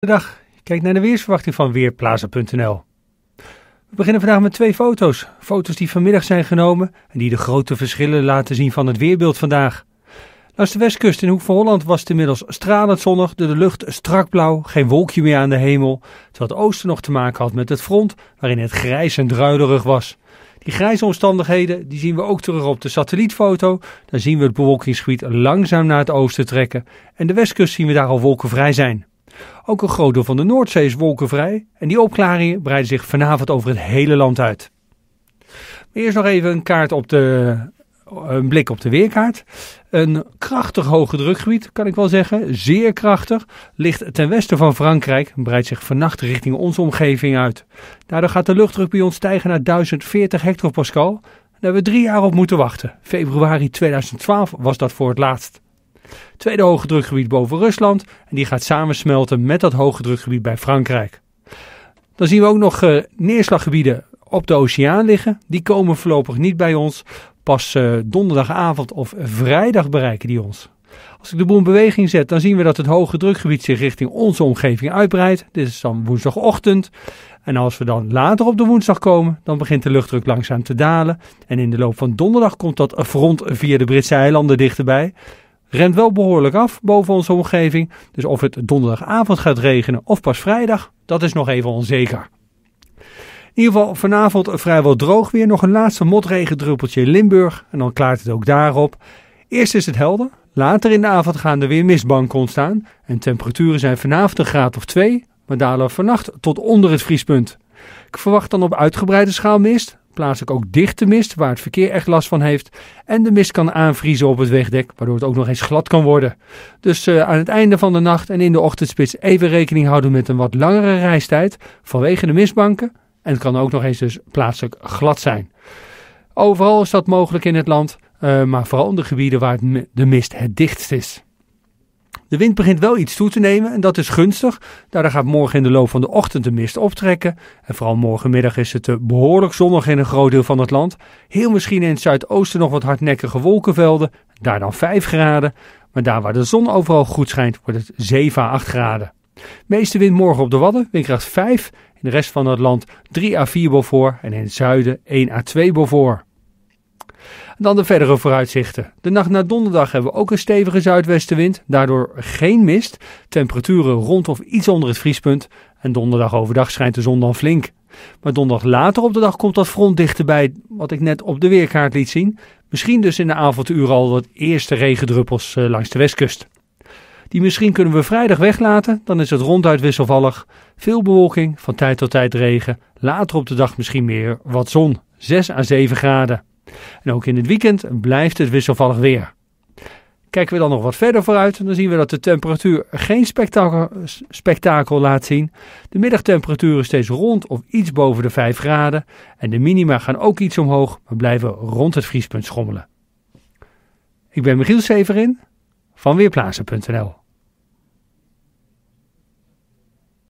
Dag, kijk naar de weersverwachting van Weerplaza.nl. We beginnen vandaag met twee foto's. Foto's die vanmiddag zijn genomen en die de grote verschillen laten zien van het weerbeeld vandaag. Langs de westkust in Hoek van Holland was het inmiddels stralend zonnig, door de lucht strak blauw, geen wolkje meer aan de hemel. Terwijl het oosten nog te maken had met het front, waarin het grijs en druilerig was. Die grijze omstandigheden die zien we ook terug op de satellietfoto. Dan zien we het bewolkingsgebied langzaam naar het oosten trekken. En de westkust zien we daar al wolkenvrij zijn. Ook een groot deel van de Noordzee is wolkenvrij en die opklaringen breiden zich vanavond over het hele land uit. eerst nog even een, kaart op de, een blik op de weerkaart. Een krachtig hoge drukgebied, kan ik wel zeggen, zeer krachtig, ligt ten westen van Frankrijk en breidt zich vannacht richting onze omgeving uit. Daardoor gaat de luchtdruk bij ons stijgen naar 1040 hectopascal. Daar hebben we drie jaar op moeten wachten. Februari 2012 was dat voor het laatst. Tweede hoge drukgebied boven Rusland en die gaat samensmelten met dat hoge drukgebied bij Frankrijk. Dan zien we ook nog eh, neerslaggebieden op de oceaan liggen. Die komen voorlopig niet bij ons. Pas eh, donderdagavond of vrijdag bereiken die ons. Als ik de boel in beweging zet, dan zien we dat het hoge drukgebied zich richting onze omgeving uitbreidt. Dit is dan woensdagochtend. En als we dan later op de woensdag komen, dan begint de luchtdruk langzaam te dalen. En in de loop van donderdag komt dat front via de Britse eilanden dichterbij rent wel behoorlijk af boven onze omgeving. Dus of het donderdagavond gaat regenen of pas vrijdag, dat is nog even onzeker. In ieder geval vanavond vrijwel droog weer. Nog een laatste motregendruppeltje in Limburg en dan klaart het ook daarop. Eerst is het helder, later in de avond gaan er weer mistbanken ontstaan. En temperaturen zijn vanavond een graad of twee, maar dalen vannacht tot onder het vriespunt. Ik verwacht dan op uitgebreide schaal mist, plaatselijk ook dichte mist, waar het verkeer echt last van heeft. En de mist kan aanvriezen op het wegdek, waardoor het ook nog eens glad kan worden. Dus eh, aan het einde van de nacht en in de ochtendspits even rekening houden met een wat langere reistijd vanwege de mistbanken. En het kan ook nog eens dus plaatselijk glad zijn. Overal is dat mogelijk in het land, eh, maar vooral in de gebieden waar de mist het dichtst is. De wind begint wel iets toe te nemen en dat is gunstig. Nou, Daardoor gaat morgen in de loop van de ochtend de mist optrekken. En vooral morgenmiddag is het eh, behoorlijk zonnig in een groot deel van het land. Heel misschien in het zuidoosten nog wat hardnekkige wolkenvelden. Daar dan 5 graden. Maar daar waar de zon overal goed schijnt, wordt het 7 à 8 graden. Meeste wind morgen op de Wadden, windkracht 5. In de rest van het land 3 à 4 voor en in het zuiden 1 à 2 voor. Dan de verdere vooruitzichten. De nacht na donderdag hebben we ook een stevige zuidwestenwind, daardoor geen mist, temperaturen rond of iets onder het vriespunt. En donderdag overdag schijnt de zon dan flink. Maar donderdag later op de dag komt dat front dichterbij, wat ik net op de weerkaart liet zien. Misschien dus in de avonduren al wat eerste regendruppels eh, langs de westkust. Die misschien kunnen we vrijdag weglaten, dan is het ronduit wisselvallig. Veel bewolking, van tijd tot tijd regen, later op de dag misschien meer wat zon, 6 à 7 graden. En ook in het weekend blijft het wisselvallig weer. Kijken we dan nog wat verder vooruit, dan zien we dat de temperatuur geen spektakel, spektakel laat zien. De middagtemperaturen steeds rond of iets boven de 5 graden. En de minima gaan ook iets omhoog, maar blijven rond het vriespunt schommelen. Ik ben Michiel Severin van Weerplaatsen.nl